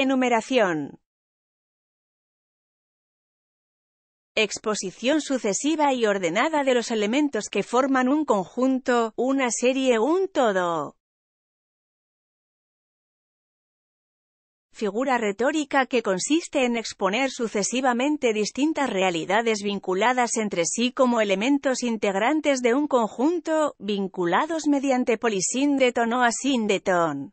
Enumeración. Exposición sucesiva y ordenada de los elementos que forman un conjunto, una serie, un todo. figura retórica que consiste en exponer sucesivamente distintas realidades vinculadas entre sí como elementos integrantes de un conjunto, vinculados mediante polisíndeton o asíndeton.